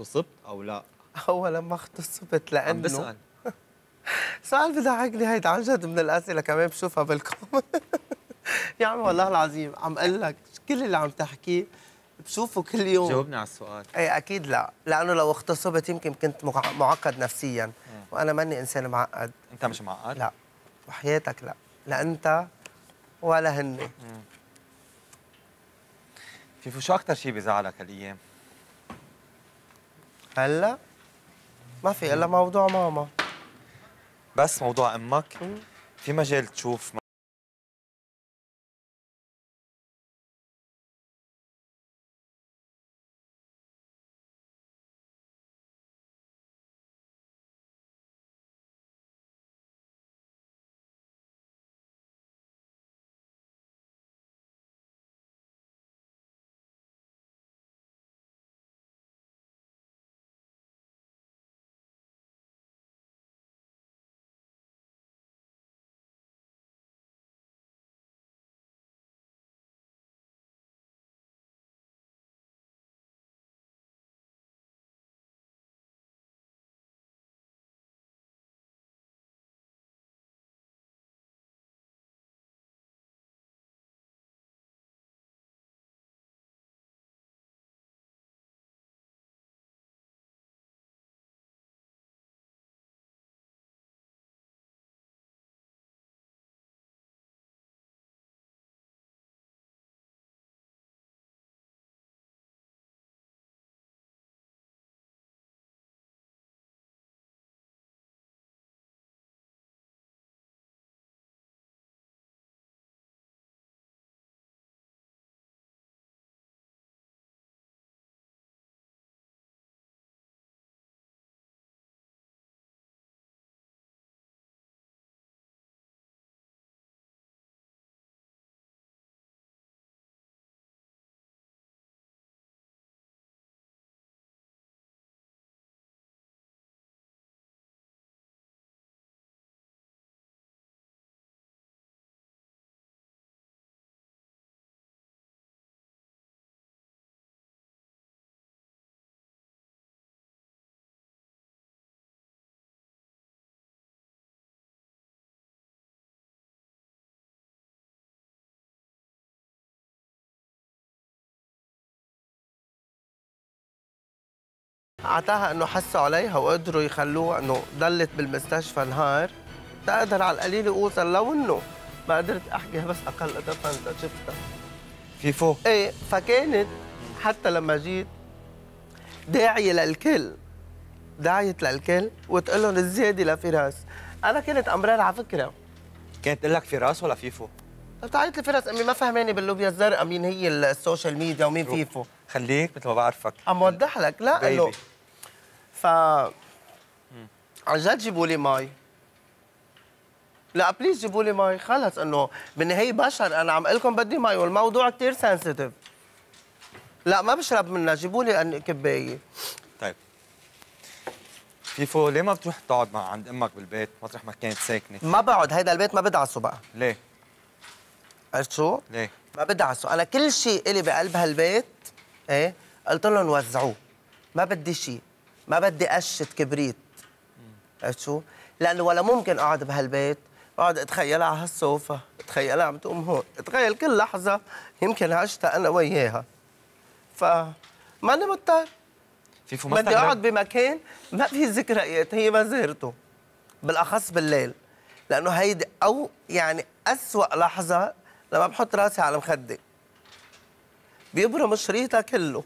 اغتصبت او لا؟ اولا ما اغتصبت لانه عم بسال سؤال بضحكني هيدا عن جد من الاسئله كمان بشوفها بالكومنت يا عمي والله العظيم عم اقول لك كل اللي عم تحكيه بشوفه كل يوم جاوبني على السؤال ايه اكيد لا لانه لو اغتصبت يمكن كنت معقد نفسيا وانا ماني انسان معقد انت مش معقد؟ لا وحياتك لا لا انت ولا هن في شو اكثر شيء بزعلك هالايام؟ هلا ما في الا موضوع ماما بس موضوع امك في مجال تشوف اعطاها انه حسوا عليها وقدروا يخلوها انه ضلت بالمستشفى نهار تقدر على القليل اوصل لو انه ما قدرت احكي بس اقل قدر شفتها في فوق ايه فكانت حتى لما جيت داعيه للكل داعيه للكل وتقول لهم الزياده لفراس انا كانت امرار على فكره كانت تقول لك فراس ولا فيفو؟ بتعيط تعيط لي فراس امي ما فهماني باللوبيا الزرقاء مين هي السوشيال ميديا ومين فيفو خليك مثل ما بعرفك عم وضح لك لا انه ف عن جد جيبوا لي مي لا بليز جيبوا لي مي خلص انه بالنهايه بشر انا عم اقول لكم بدي مي والموضوع كثير سنسيتيف لا ما بشرب منها جيبوا لي كبايه طيب فيفو ليه ما بتروح تقعد مع عند امك بالبيت مطرح ما كانت ساكنه ما بقعد هيدا البيت ما بدعسه بقى ليه عرفت شو ليه ما بدعسه انا كل شيء الي بقلب هالبيت ايه قلت لهم وزعوه ما بدي شيء ما بدي قشه كبريت عرفت شو؟ لانه ولا ممكن اقعد بهالبيت اقعد اتخيلها على هالسوفا اتخيلها عم تقوم هون اتخيل كل لحظه يمكن عشتها انا وياها ف ما انا مضطر بدي اقعد بمكان ما في ذكريات هي ما زرته بالاخص بالليل لانه هيدي او يعني أسوأ لحظه لما بحط راسي على المخده بيبرم شريطها كله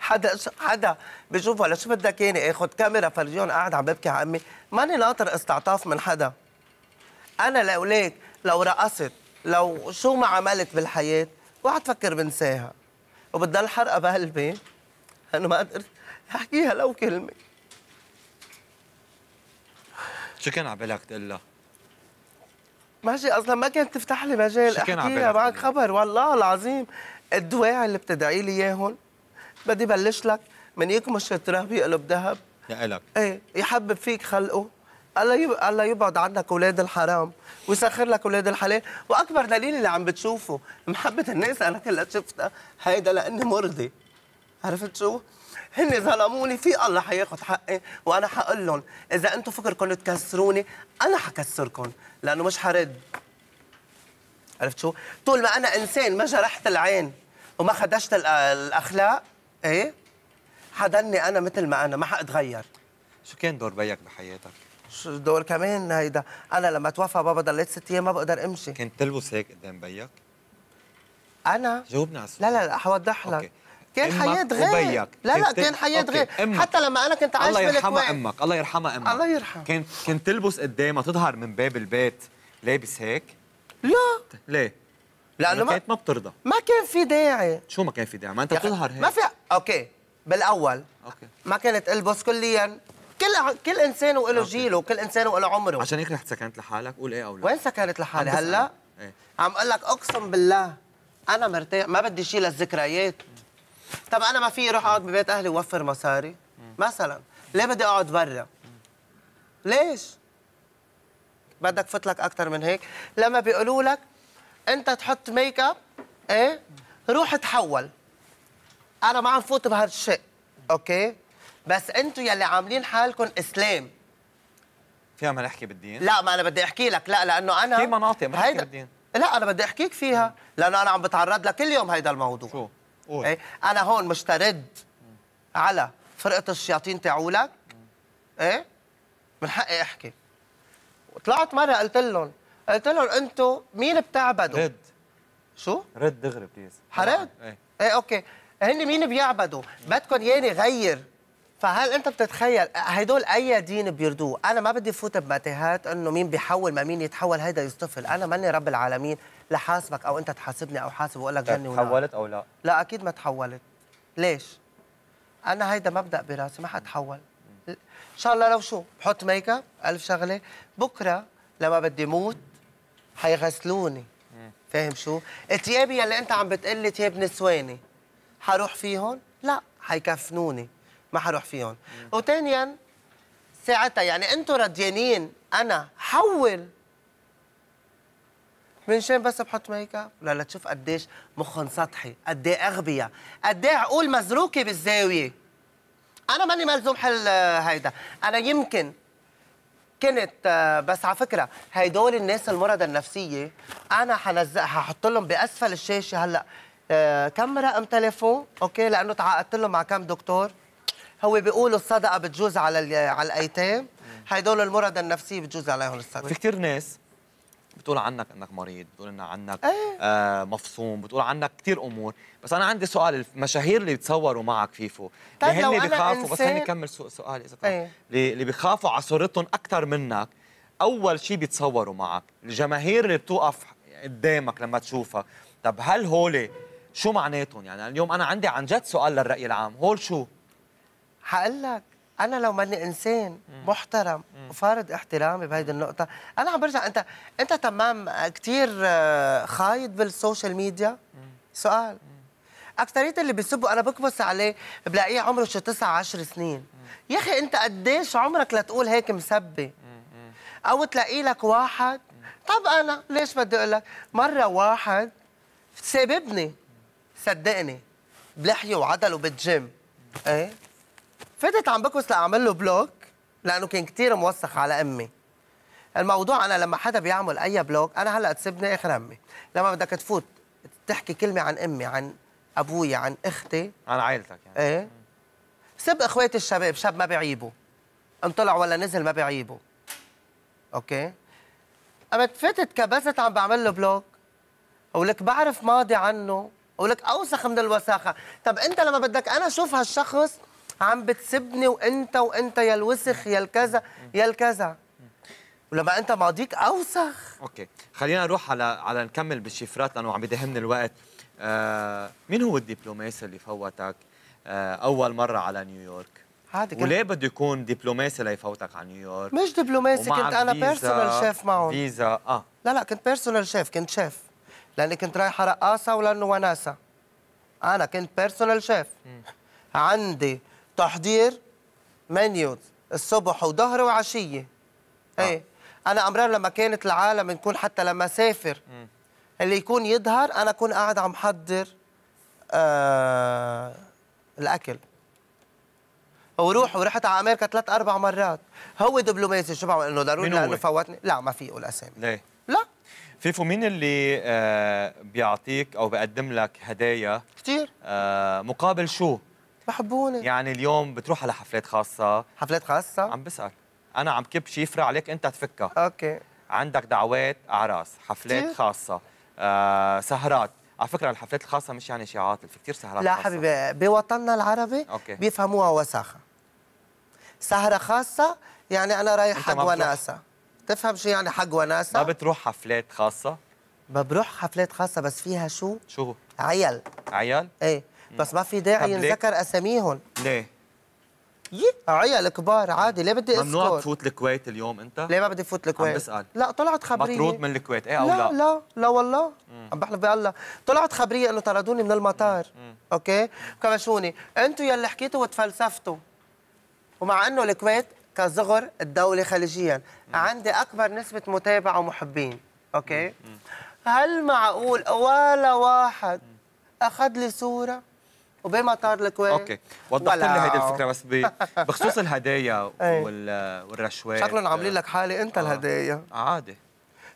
حدا حدا بشوفها لشو بدك ياني اخذ إيه، كاميرا فرجيهم قاعد عم ببكي على امي ماني ناطر استعطاف من حدا انا ليك لو رقصت لو شو ما عملت بالحياه اوعى تفكر بنساها وبتضل حرقه بقلبي انا ما قدرت احكيها لو كلمه شو كان عبالك تقول ماشي اصلا ما كانت تفتح لي مجال احكيها معك خبر والله العظيم الدواعي اللي بتدعي لي اياهم بدي بلش لك من يكمش التراب يقلب ذهب لك ايه يحبب فيك خلقه الله يب... الله يبعد عنك اولاد الحرام ويسخر لك اولاد الحلال واكبر دليل اللي عم بتشوفه محبه الناس انا كلها شفتها هيدا لاني مرضي عرفت شو؟ هن ظلموني في الله حياخد حقي وانا حقول لهم اذا انتم فكركم تكسروني انا حكسركم لانه مش حرد عرفت شو؟ طول ما انا انسان ما جرحت العين وما خدشت الاخلاق ايه حضني انا مثل ما انا ما حاتغير شو كان دور بيك بحياتك؟ شو دور كمان هيدا انا لما توفى بابا ضليت ست ايام ما بقدر امشي كنت تلبس هيك قدام بيك؟ انا جاوبنا على السؤال لا لا لا حوضح لك أوكي. كان حياة غير وبيك. لا لا كان حياة غير أمك. حتى لما انا كنت عايش بالكويت الله يرحمها امك الله يرحمها امك الله يرحمها كنت كنت تلبس قدامها تظهر من باب البيت لابس هيك؟ لا ليه؟ لانه ما كانت ما بترضى ما كان في داعي شو ما كان في داعي ما انت بتظهر هيك ما في اوكي بالاول اوكي ما كانت البس كليا كل كل انسان وله جيله وكل انسان وله عمره عشان هيك رحت سكنت لحالك قول ايه او لا وين سكنت لحالي هلا ايه؟ عم اقول لك اقسم بالله انا مرتاح ما بدي شيء للذكريات طب انا ما في اروح اقعد ببيت اهلي ووفر مصاري مثلا ليه بدي اقعد برا ليش بدك فوت لك اكثر من هيك لما بيقولوا لك انت تحط ميك اب ايه روح تحول انا ما عم فوت بهالشيء اوكي بس انتم يلي عاملين حالكم اسلام فيها ما نحكي بالدين لا ما انا بدي احكي لك لا لانه انا في مناطق ما نحكي بالدين لا انا بدي احكيك فيها لانه انا عم بتعرض لك كل يوم هيدا الموضوع شو قول ايه انا هون مشترد على فرقه الشياطين تاعولك ايه من حقي احكي وطلعت مره قلت لهم قلت لهم انتم مين بتعبدوا؟ رد شو؟ رد دغري بليز حرد؟ آه، ايه ايه اوكي هن مين بيعبدوا؟ بدكم ياني غير فهل انت بتتخيل هدول اي دين بيردوه انا ما بدي فوت بمتاهات انه مين بيحول ما مين يتحول هيدا يصطفل انا ماني رب العالمين لحاسبك او انت تحاسبني او حاسب واقول لك طيب، جني ولا تحولت او لا لا اكيد ما تحولت ليش انا هيدا مبدا براسي ما حتحول ان شاء الله لو شو بحط ميك اب الف شغله بكره لما بدي موت حيغسلوني فاهم شو؟ تيابي يلي انت عم بتقلي تياب نسواني حروح فيهم؟ لا حيكفنوني ما حروح فيهم وثانيا ساعتها يعني انتم رديانين انا حول من شان بس بحط ميك اب لا لا تشوف قديش مخهم سطحي قد ايه اغبياء قد ايه عقول مزروكه بالزاويه انا ماني ملزوم حل هيدا انا يمكن كنت آه، بس على فكره هيدول الناس المرضى النفسيه انا حنزل هحط لهم باسفل الشاشه هلا آه، كم رقم تليفون اوكي لانه تعاقدت لهم مع كم دكتور هو بيقولوا الصدقه بتجوز على على الايتام هيدول المرضى النفسيه بتجوز عليهم الصدقه في كثير ناس بتقول عنك انك مريض بتقول ان عنك أيه. آه مفصوم بتقول عنك كثير امور بس انا عندي سؤال المشاهير اللي بيتصوروا معك فيفو طيب اللي هن بخافوا بس هن كمل سؤالي اذا أيه. اللي بخافوا على صورتهم اكثر منك اول شيء بيتصوروا معك الجماهير اللي بتوقف قدامك لما تشوفها طب هل هول شو معناتهم يعني اليوم انا عندي عن جد سؤال للراي العام هول شو حقلك لك انا لو ماني انسان محترم وفارض احترامي بهيدي النقطه انا عم برجع انت انت تمام كثير آه، خايد بالسوشيال ميديا سؤال اكثريه اللي بيسبوا انا بكبس عليه بلاقيه عمره شو 9 10 سنين يا اخي انت قديش عمرك لتقول هيك مسبه او تلاقي لك واحد طب انا ليش بدي اقول لك مره واحد سببني صدقني بلحيه وعدل وبالجيم ايه فتت عم بكوس لاعمل له بلوك لانه كان كثير موسخ على امي الموضوع انا لما حدا بيعمل اي بلوك انا هلا تسبني اخر همي لما بدك تفوت تحكي كلمه عن امي عن ابوي عن اختي عن عائلتك يعني ايه سب اخواتي الشباب شاب ما بيعيبوا ان طلع ولا نزل ما بيعيبوا اوكي قامت فتت كبست عم بعمل له بلوك ولك بعرف ماضي عنه ولك اوسخ من الوساخه طب انت لما بدك انا اشوف هالشخص عم بتسبني وانت وانت يا الوسخ يا الكذا يا الكذا ولما انت ماضيك اوسخ اوكي خلينا نروح على على نكمل بالشفرات لانه عم بدهمني الوقت آه مين هو الدبلوماسي اللي فوتك آه اول مره على نيويورك عادي وليه بده يكون دبلوماسي ليفوتك على نيويورك؟ مش دبلوماسي كنت انا بيرسونال شيف معه فيزا اه لا لا كنت بيرسونال شيف كنت شيف لاني كنت رايحه رقاصه ولانه وناسه انا كنت بيرسونال شيف عندي تحضير منيوز الصبح وظهر وعشيه آه. ايه انا امرار لما كانت العالم نكون حتى لما سافر م. اللي يكون يظهر انا اكون قاعد عم حضر آه الاكل وروح ورحت على امريكا ثلاث اربع مرات هو دبلوماسي شو بعمل انه ضروري لانه فوتني لا ما في اقول اسامي ليه؟ لا فيفو مين اللي آه بيعطيك او بيقدم لك هدايا كثير آه مقابل شو؟ بحبوني يعني اليوم بتروح على حفلات خاصة حفلات خاصة؟ عم بسأل أنا عم كب شفرة عليك أنت تفكها أوكي عندك دعوات أعراس حفلات خاصة آه، سهرات على فكره الحفلات الخاصه مش يعني شي عاطل في كثير سهرات لا حبيبي بوطننا العربي أوكي. بيفهموها وساخه سهره خاصه يعني انا رايح حق وناسه تفهم شو يعني حق وناسه ما بتروح حفلات خاصه ما بروح حفلات خاصه بس فيها شو شو عيال عيال ايه بس ما في داعي ينذكر اساميهم ليه؟ عيال كبار عادي ليه بدي اسكت؟ ممنوع تفوت الكويت اليوم انت؟ ليه ما بدي فوت الكويت؟ عم بسأل لا طلعت خبريه مطرود من الكويت ايه او لا؟ لا لا لا والله مم. عم بحلف بالله طلعت خبريه انه طردوني من المطار مم. اوكي كبشوني انتم يلي حكيتوا وتفلسفتوا ومع انه الكويت كصغر الدوله خليجيا مم. عندي اكبر نسبه متابعه ومحبين اوكي؟ مم. هل معقول ولا واحد اخذ لي صوره وبين مطار الكويت اوكي وضحت لي هيدي الفكره بس بخصوص الهدايا إيه. والرشوات شكلهم عاملين لك حالي انت آه. الهدايا عادي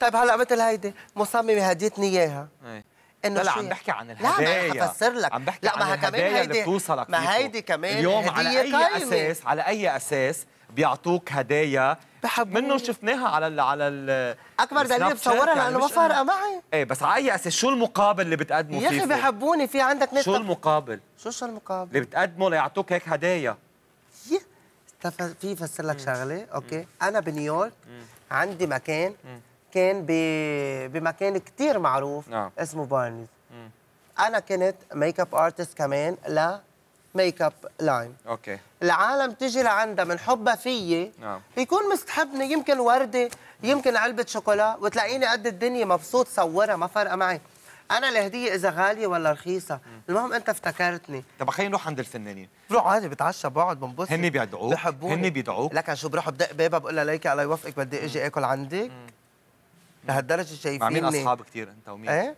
طيب هلا مثل هيدي مصممه هديتني اياها إيه. انه لا عم بحكي عن الهدايا لا ما بفسر لك عم بحكي لا ما عن الهدايا كمان هيدي اللي بتوصلك ما هيدي كمان اليوم على اي اساس على اي اساس بيعطوك هدايا بحبوك منهم شفناها على الـ على ال اكبر دليل بصورها يعني لانه ما فارقه معي ايه بس على اي اساس شو المقابل اللي بتقدمه يا اخي بحبوني في عندك نت شو المقابل؟ شو شو المقابل؟ اللي بتقدمه ليعطوك هيك هدايا في فسر لك شغله اوكي انا بنيويورك عندي مكان كان ب... بمكان كثير معروف نعم. اسمه بارنيز انا كنت ميك اب ارتست كمان ل ميك اب لاين اوكي العالم تجي لعندها من حبها فيي نعم يكون مستحبني يمكن ورده يمكن علبه شوكولا وتلاقيني قد الدنيا مبسوط صورها ما فارقه معي انا الهديه اذا غاليه ولا رخيصه المهم انت افتكرتني طب خلينا نروح عند الفنانين بروح عادي بتعشى بقعد بنبص هن بيدعوك بحبوني هن بيدعوك لك شو بروح بدق بابها بقول لها ليكي الله يوفقك بدي اجي اكل عندك لهالدرجه شايفيني مع مين اصحاب كثير انت ومين؟ ايه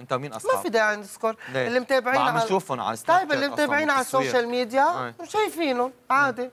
انت ومين اصحاب؟ ما في داعي نذكر اللي متابعين عم نشوفهم على طيب اللي متابعين على السوشيال ميديا شايفينهم عادي